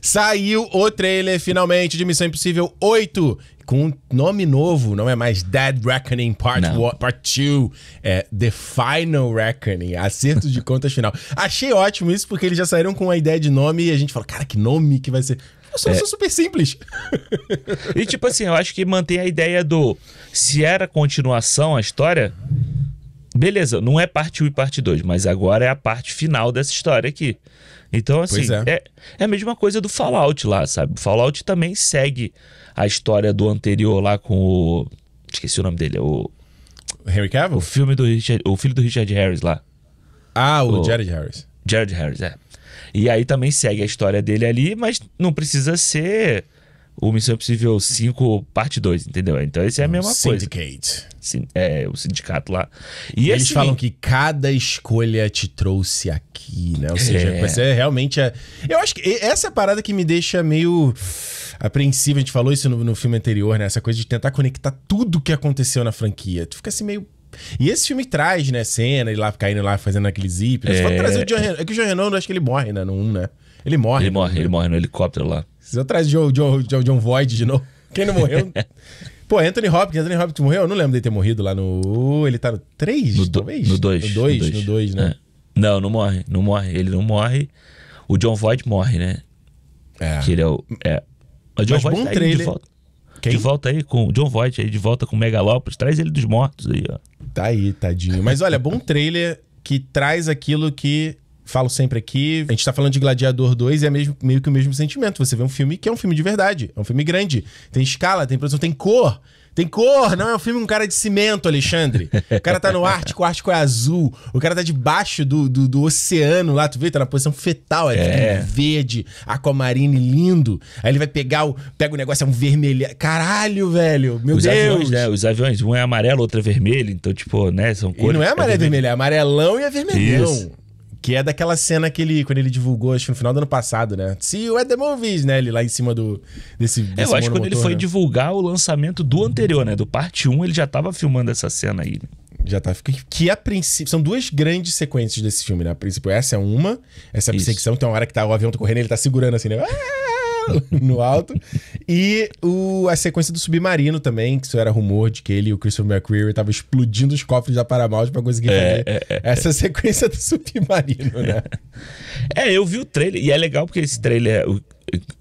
Saiu o trailer finalmente de Missão Impossível 8, com nome novo, não é mais Dead Reckoning Part 2, Part é The Final Reckoning, acerto de contas final. Achei ótimo isso porque eles já saíram com a ideia de nome e a gente fala, cara, que nome que vai ser. Eu sou, é. sou super simples. e tipo assim, eu acho que mantém a ideia do se era continuação a história, Beleza, não é parte 1 e parte 2, mas agora é a parte final dessa história aqui. Então, assim, é. é. É, a mesma coisa do Fallout lá, sabe? O Fallout também segue a história do anterior lá com o. Esqueci o nome dele, o. Henry Cavill? O filme do Richard, o filho do Richard Harris lá. Ah, o, o Jared Harris. Jared Harris, é. E aí também segue a história dele ali, mas não precisa ser o Missão Impossível 5, parte 2, entendeu? Então esse é a mesma Syndicate. coisa. Syndicate. É, o sindicato lá. E Eles assim, falam que cada escolha te trouxe aqui, né? Ou seja, é. você realmente é... Eu acho que essa é a parada que me deixa meio apreensiva A gente falou isso no, no filme anterior, né? Essa coisa de tentar conectar tudo que aconteceu na franquia. Tu fica assim meio... E esse filme traz, né, cena, ele lá caindo lá, fazendo aquele zip. Né? É... Só trazer o John É que o John Renan, acho que ele morre, né, no 1, né? Ele morre. Ele morre, ele morre no helicóptero lá. Se eu traz John, John, John, John Void de novo. Quem não morreu? Pô, Anthony Hopkins, Anthony Hopkins morreu? Eu não lembro dele ter morrido lá no. Uh, ele tá no 3, no talvez? No 2. No 2, no 2, né? É. Não, não morre. Não morre. Ele não morre. O John Void morre, né? É. Que ele é o. É. Mas John Mas Void bom tá trailer. de volta. Quem? De volta aí com o John Void aí, de volta com o Megalópolis. Traz ele dos mortos aí, ó. Tá aí, tadinho. Mas olha, bom trailer que traz aquilo que falo sempre aqui, a gente tá falando de Gladiador 2 e é mesmo, meio que o mesmo sentimento. Você vê um filme que é um filme de verdade, é um filme grande, tem escala, tem produção, tem cor. Tem cor, não é um filme com cara de cimento, Alexandre. O cara tá no Ártico, o Ártico é azul. O cara tá debaixo do, do, do oceano lá, tu vê? Tá na posição fetal, é. verde, aquamarine lindo. Aí ele vai pegar o. Pega o negócio, é um vermelho. Caralho, velho. Meu os Deus. Aviões, né? Os aviões, um é amarelo, outro é vermelho. Então, tipo, né? São cores. E não é amarelo e é, é vermelho, é amarelão e é vermelhão. Isso. Que é daquela cena que ele, quando ele divulgou, acho que no final do ano passado, né? Se you at the movies, né? Ele lá em cima do. Desse, é, eu acho que quando ele foi né? divulgar o lançamento do anterior, né? Do parte 1, ele já tava filmando essa cena aí. Né? Já tá. Que a princípio. São duas grandes sequências desse filme, né? A princípio, essa é uma, essa é a perseguição, tem então, uma hora que tá, o avião tá correndo ele tá segurando assim, né? Ah! no alto. E o, a sequência do submarino também, que isso era rumor de que ele e o Christopher McQuarrie estavam explodindo os cofres da Paramount para conseguir é, fazer é, é, é, essa sequência do submarino, né? É, eu vi o trailer e é legal porque esse trailer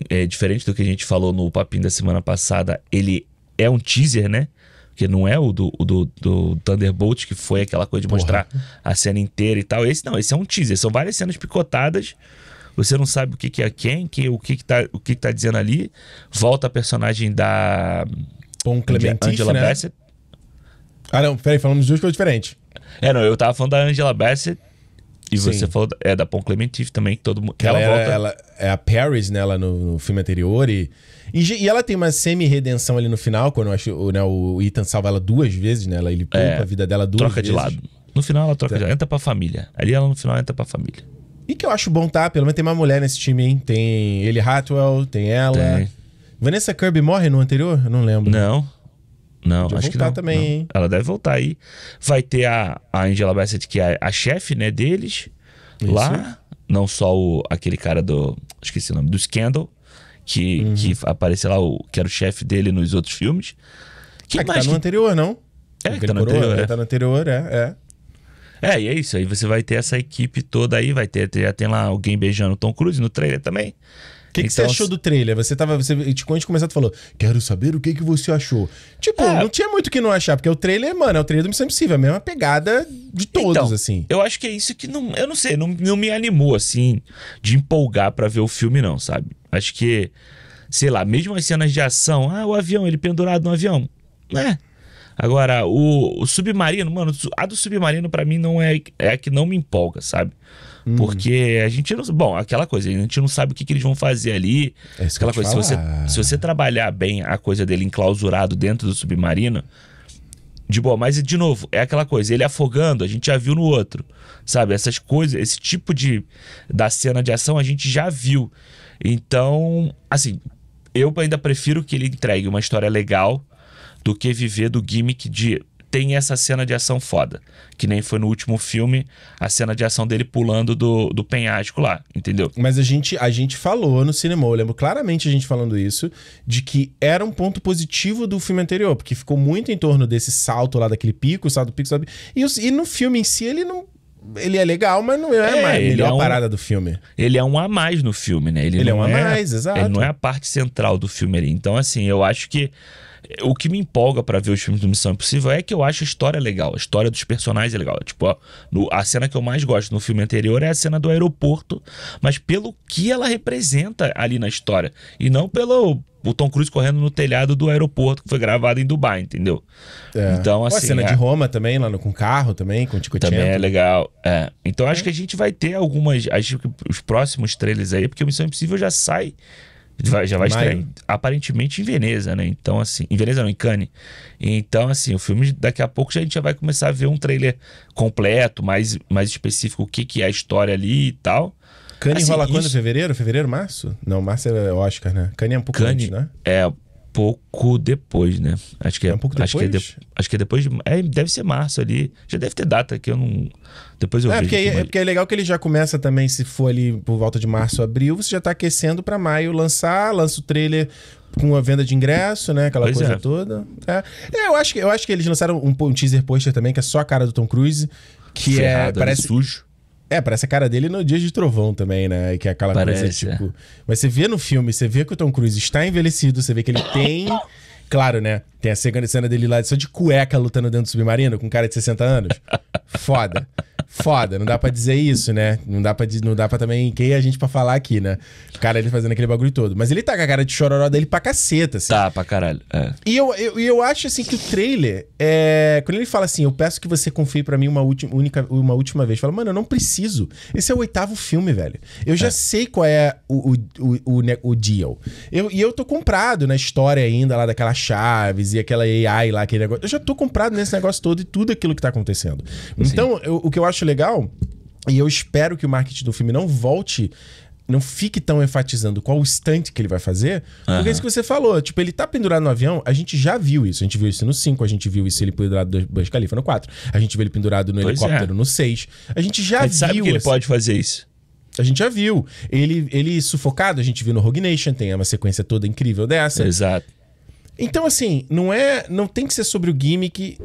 é, é diferente do que a gente falou no papinho da semana passada. Ele é um teaser, né? que não é o do, o do, do, Thunderbolt, que foi aquela coisa de Porra. mostrar a cena inteira e tal. Esse não, esse é um teaser. São várias cenas picotadas você não sabe o que, que é quem, que, o que está que tá, o que que tá dizendo ali. Volta a personagem da. Pom Clementif, Angela né? Bassett. Ah, não, peraí, falamos de duas coisas diferentes. É, não, eu tava falando da Angela Bassett. E Sim. você falou é da Pom Clementif também, que todo mundo. Que ela, ela, volta... ela, é a Paris, né? no, no filme anterior. E, e, e ela tem uma semi-redenção ali no final, quando acho, né, o Ethan salva ela duas vezes, né? Ela, ele poupa é, a vida dela duas troca vezes. Troca de lado. No final ela troca tá. de lado, entra pra família. Ali ela no final entra pra família. E que eu acho bom, tá? Pelo menos tem uma mulher nesse time, hein? Tem ele Hatwell, tem ela. Tem. Vanessa Kirby morre no anterior? Eu não lembro. Não. Não, Podia acho que não. também, não. Hein? Ela deve voltar aí. Vai ter a, a Angela Bassett, que é a, a chefe, né, deles. Isso. Lá. Não só o, aquele cara do... Esqueci o nome. Do Scandal. Que, uhum. que apareceu lá, o, que era o chefe dele nos outros filmes. Que, é que tá no anterior, não? É, que tá no anterior, né? é. Tá no anterior, é. é. É, e é isso. Aí você vai ter essa equipe toda aí, vai ter, já tem lá alguém beijando o Tom Cruise no trailer também. O que, que então, você achou do trailer? Você tava. Você, tipo, quando a gente começou, tu falou, quero saber o que, que você achou. Tipo, é, não tinha muito o que não achar, porque o trailer, mano, é o trailer do Missão Impossível, a mesma pegada de então, todos, então, assim. Eu acho que é isso que não. Eu não sei, não, não me animou, assim, de empolgar para ver o filme, não, sabe? Acho que, sei lá, mesmo as cenas de ação, ah, o avião, ele pendurado no avião. É. Agora, o, o Submarino, mano, a do Submarino para mim não é, é a que não me empolga, sabe? Hum. Porque a gente não. Bom, aquela coisa, a gente não sabe o que, que eles vão fazer ali. É aquela coisa, falar. se você, se você trabalhar bem a coisa dele enclausurado dentro do Submarino, de boa, mas de novo, é aquela coisa, ele afogando, a gente já viu no outro, sabe? Essas coisas, esse tipo de da cena de ação a gente já viu. Então, assim, eu ainda prefiro que ele entregue uma história legal do que viver do gimmick de tem essa cena de ação foda. Que nem foi no último filme a cena de ação dele pulando do, do penhasco lá, entendeu? Mas a gente, a gente falou no cinema, eu lembro claramente a gente falando isso, de que era um ponto positivo do filme anterior, porque ficou muito em torno desse salto lá daquele pico, salto do pico, salto do pico. E, e no filme em si ele não, ele é legal, mas não é, é mais. Ele melhor é um, parada do filme. Ele é um a mais no filme, né? Ele, ele é um a é mais, é, exato. Ele não é a parte central do filme ali. Então, assim, eu acho que o que me empolga para ver os filmes do Missão Impossível é que eu acho a história legal, a história dos personagens é legal. Tipo, ó, no, a cena que eu mais gosto no filme anterior é a cena do aeroporto, mas pelo que ela representa ali na história, e não pelo o Tom Cruise correndo no telhado do aeroporto que foi gravado em Dubai, entendeu? É. Então, assim. a cena é... de Roma também, lá no, com carro também, com o Tico Também é legal. É. Então, acho é. que a gente vai ter algumas. Acho que os próximos trailers aí, porque o Missão Impossível já sai Vai, já vai estrear, aparentemente, em Veneza, né? Então, assim, em Veneza não, em Cannes. Então, assim, o filme, daqui a pouco, já, a gente já vai começar a ver um trailer completo, mais, mais específico, o que, que é a história ali e tal. Cannes assim, rola quando? Isso... Fevereiro? Fevereiro, março? Não, março é Oscar, né? Cannes é um pouco antes, né? É, pouco depois, né? Acho que é, é um pouco depois. Acho que é, de, acho que é depois de, é, deve ser março ali. Já deve ter data que eu não. Depois eu é, vejo. Porque, é, porque é legal que ele já começa também, se for ali por volta de março, abril, você já tá aquecendo para maio lançar, lança o trailer com a venda de ingresso, né? Aquela pois coisa é. toda. É. é eu, acho que, eu acho que eles lançaram um, um teaser poster também, que é só a cara do Tom Cruise. Que Ferrado, é. Né? Parece, sujo. É, parece a cara dele no Dia de Trovão também, né? Que é aquela parece, coisa, é. tipo. É. Mas você vê no filme, você vê que o Tom Cruise está envelhecido, você vê que ele tem Claro, né? Tem a segunda cena dele lá só de cueca lutando dentro do submarino com um cara de 60 anos. Foda. Foda, não dá para dizer isso, né? Não dá para não dá para também quem é a gente para falar aqui, né? O cara ele fazendo aquele bagulho todo, mas ele tá com a cara de chororó dele pra caceta, assim. Tá, pra caralho. É. E eu, eu, eu acho assim que o trailer é quando ele fala assim, eu peço que você confie para mim uma última única uma última vez. Fala, mano, eu não preciso. Esse é o oitavo filme, velho. Eu já é. sei qual é o o, o, o, o deal. Eu, e eu tô comprado na história ainda lá daquela chaves e aquela AI lá, aquele negócio. Eu já tô comprado nesse negócio todo e tudo aquilo que tá acontecendo. Sim. Então, eu, o que eu acho legal, e eu espero que o marketing do filme não volte não fique tão enfatizando qual o stunt que ele vai fazer, uhum. porque é isso que você falou. Tipo, ele tá pendurado no avião, a gente já viu isso. A gente viu isso no 5, a gente viu isso ele pendurado no Burj Khalifa no 4. A gente viu ele pendurado no pois helicóptero é. no 6. A gente já a gente viu... sabe que ele pode fazer isso. A gente já viu. Ele, ele sufocado, a gente viu no Rogue Nation, tem uma sequência toda incrível dessa. Exato. Então, assim, não é. Não tem que ser sobre o gimmick.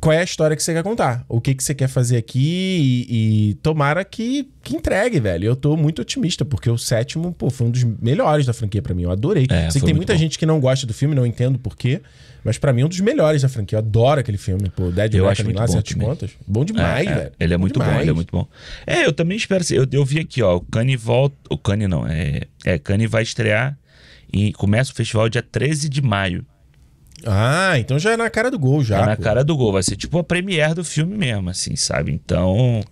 Qual é a história que você quer contar? O que, que você quer fazer aqui? E, e tomara que, que entregue, velho. Eu tô muito otimista, porque o sétimo, pô, foi um dos melhores da franquia para mim. Eu adorei. É, Sei que tem muita bom. gente que não gosta do filme, não entendo porquê, Mas para mim é um dos melhores da franquia. Eu adoro aquele filme, pô. Dead eu Black acho muito lá, bom certas contas. Bom demais, é, é. velho. Ele é muito bom, ele é muito bom. É, eu também espero. Eu, eu vi aqui, ó. O Kanye volta. O Kanye não, é. É, Kanye vai estrear e começa o festival dia 13 de maio. Ah, então já é na cara do gol, já. É na pô. cara do gol. Vai ser tipo a premiere do filme mesmo, assim, sabe? Então.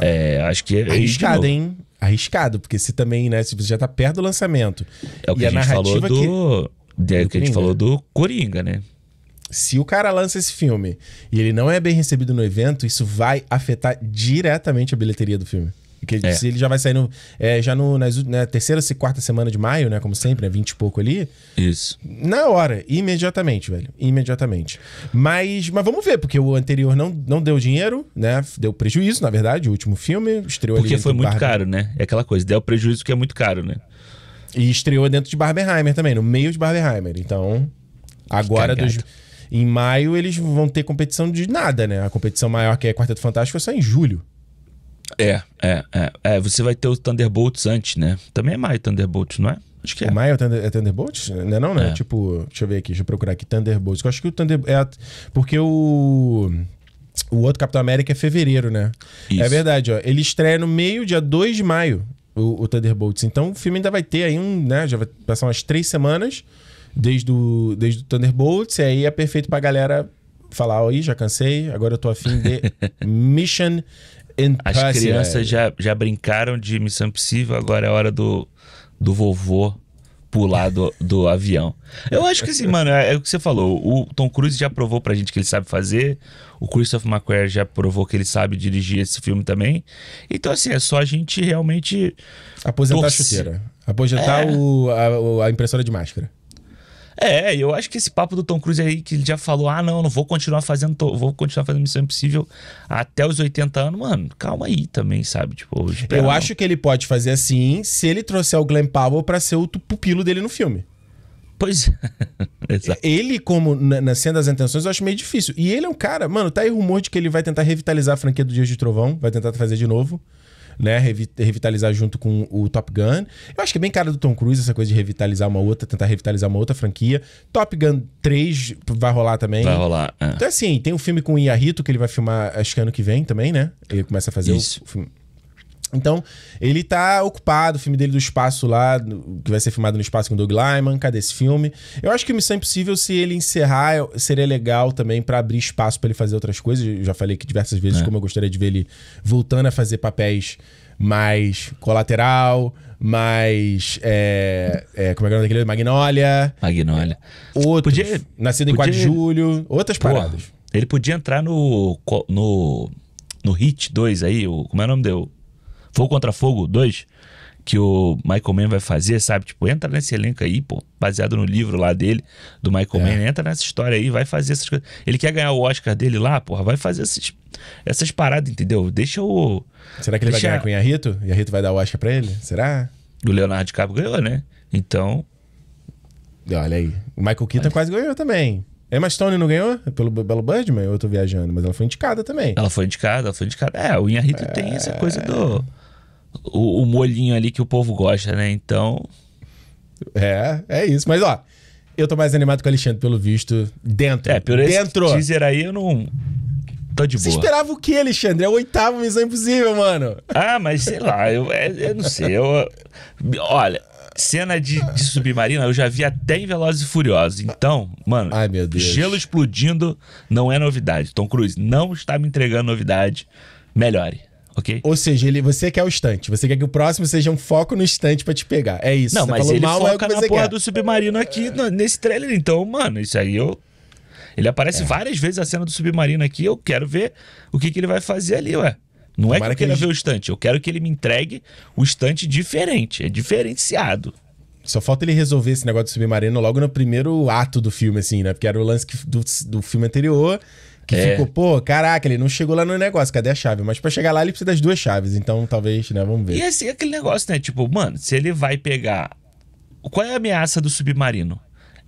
É... é acho que. É Arriscado, hein? Arriscado, porque se também, né? Se você já tá perto do lançamento. É o que a, a, gente falou do. Que... É o que a gente falou do Coringa, né? Se o cara lança esse filme e ele não é bem recebido no evento, isso vai afetar diretamente a bilheteria do filme. Que ele, é. ele já vai sair no, é, já no, nas, na né, terceira e quarta semana de maio, né? Como sempre, né? 20 e pouco ali. Isso. Na hora, imediatamente, velho. Imediatamente. Mas, mas vamos ver, porque o anterior não, não deu dinheiro, né? Deu prejuízo, na verdade, o último filme. Estreou porque foi muito caro, né? É aquela coisa, deu prejuízo porque é muito caro, né? E estreou dentro de Barbenheimer também, no meio de Barbenheimer. Então, agora dos em maio eles vão ter competição de nada, né? A competição maior que é Quarteto Fantástico é só em julho. É, é, é, é, é, Você vai ter o Thunderbolts antes, né? Também é maio Thunderbolts, não é? Acho que é. O maio é, Thunder, é Thunderbolts? Não é não, né? É. Tipo, deixa eu ver aqui, deixa eu procurar aqui. Thunderbolts. Eu acho que o Thunderbolts. É porque o. O outro Capitão América é fevereiro, né? É Isso. É verdade, ó. Ele estreia no meio, dia 2 de maio, o, o Thunderbolts. Então o filme ainda vai ter aí um, né? Já vai passar umas três semanas desde o, desde o Thunderbolts. E aí é perfeito pra galera falar, aí, já cansei, agora eu tô afim de Mission as crianças já, já brincaram de Missão Impossível, agora é hora do, do vovô pular do, do avião. Eu acho que assim, mano, é, é o que você falou. O Tom Cruise já provou pra gente que ele sabe fazer. O Christopher McQuarrie já provou que ele sabe dirigir esse filme também. Então, assim, é só a gente realmente. Aposentar a chuteira. Aposentar é. o, a, a impressora de máscara. É, eu acho que esse papo do Tom Cruise aí, que ele já falou, ah, não, não vou continuar fazendo, vou continuar fazendo Missão Impossível até os 80 anos, mano, calma aí também, sabe? Tipo, hoje, eu não. acho que ele pode fazer assim se ele trouxer o Glenn Powell pra ser o pupilo dele no filme. Pois é, Exato. Ele, como na, na cena das intenções, eu acho meio difícil. E ele é um cara, mano, tá aí rumor de que ele vai tentar revitalizar a franquia do Dias de Trovão, vai tentar fazer de novo né? Revitalizar junto com o Top Gun. Eu acho que é bem cara do Tom Cruise essa coisa de revitalizar uma outra, tentar revitalizar uma outra franquia. Top Gun 3 vai rolar também. Vai rolar. É. Então, assim, tem um filme com o Iahito que ele vai filmar, acho que ano que vem também, né? Ele começa a fazer Isso. o filme. Então, ele tá ocupado, o filme dele do espaço lá, que vai ser filmado no espaço com o Doug Lyman, cadê esse filme? Eu acho que Missão Impossível, se ele encerrar, seria legal também para abrir espaço para ele fazer outras coisas. Eu já falei aqui diversas vezes é. como eu gostaria de ver ele voltando a fazer papéis mais colateral, mais. É, é, como é que é o nome daquele? Magnolia. Magnolia. É, outros, podia, nascido em 4 de julho, outras pô, paradas. Ele podia entrar no. no. no Hit 2 aí, o, como é o nome dele? Fogo contra Fogo 2, que o Michael Mann vai fazer, sabe? Tipo, entra nesse elenco aí, pô, baseado no livro lá dele, do Michael é. Mann, entra nessa história aí, vai fazer essas coisas. Ele quer ganhar o Oscar dele lá, porra, vai fazer essas essas paradas, entendeu? Deixa o. Será que ele deixa... vai ganhar com o Yarrito? Yarrito vai dar o Oscar pra ele? Será? O Leonardo DiCaprio ganhou, né? Então. Olha aí. O Michael Keaton quase ganhou também. Emma Stone não ganhou pelo Belo Birdman? Eu tô viajando, mas ela foi indicada também. Ela foi indicada, ela foi indicada. É, o Inharito é... tem essa coisa do o, o molhinho ali que o povo gosta, né? Então. É, é isso. Mas ó, eu tô mais animado com o Alexandre, pelo visto, dentro. É, pelo dentro. esse teaser aí, eu não... Tô de boa. Você esperava o que, Alexandre? É o oitavo Missão Impossível, mano. Ah, mas sei lá, eu, é, eu não sei. Eu, olha, cena de, de submarina eu já vi até em Velozes e Furiosos. Então, mano, Ai, meu Deus. gelo explodindo não é novidade. Tom Cruise não está me entregando novidade. Melhore ok? Ou seja, ele, você quer o estante. Você quer que o próximo seja um foco no estante para te pegar. É isso. Não, você mas ele mal, é foca é na porra do submarino aqui é. nesse trailer. Então, mano, isso aí eu... Ele aparece é. várias vezes a cena do submarino aqui. Eu quero ver o que, que ele vai fazer ali, ué. Não Tomara é que eu queira que ele... ver o estante. Eu quero que ele me entregue o estante diferente. É diferenciado. Só falta ele resolver esse negócio do submarino logo no primeiro ato do filme, assim, né? Porque era o lance do, do filme anterior que é. ficou, pô, caraca, ele não chegou lá no negócio, cadê a chave? Mas para chegar lá ele precisa das duas chaves, então talvez, né, vamos ver. E assim, aquele negócio, né, tipo, mano, se ele vai pegar... Qual é a ameaça do submarino?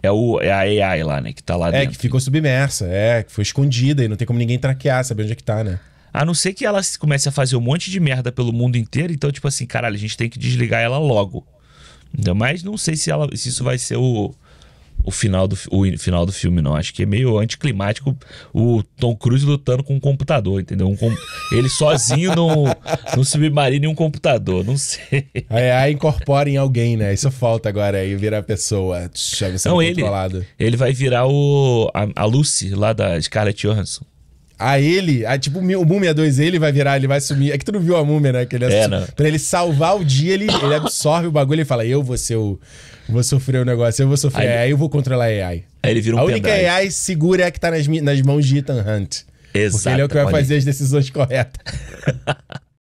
É, o, é a AI lá, né, que tá lá é, dentro. É, que ficou submersa, é, que foi escondida e não tem como ninguém traquear, saber onde é que tá, né? A não ser que ela comece a fazer um monte de merda pelo mundo inteiro, então, tipo assim, caralho, a gente tem que desligar ela logo. Ainda mais não sei se, ela, se isso vai ser o, o final do, o final do filme, não. Acho que é meio anticlimático o Tom Cruise lutando com um computador, entendeu? Um com... Ele sozinho num, no submarino e um computador, não sei. Aí, é, aí incorpora em alguém, né? Isso falta agora aí, vira a pessoa. não, ele, ele vai virar o, a, a Lucy lá da Scarlett Johansson a ele, a, tipo o Múmia 2, ele vai virar, ele vai sumir. É que tu não viu a Múmia, né? Que ele é, não. Pra ele salvar o dia, ele, ele absorve o bagulho e fala: Eu vou ser o. Vou sofrer o negócio, eu vou sofrer. Aí, aí eu vou controlar a AI. Aí ele vira um A única pendrive. AI segura é a que tá nas, nas mãos de Ethan Hunt. Exato. Porque ele é o que vai fazer as decisões corretas.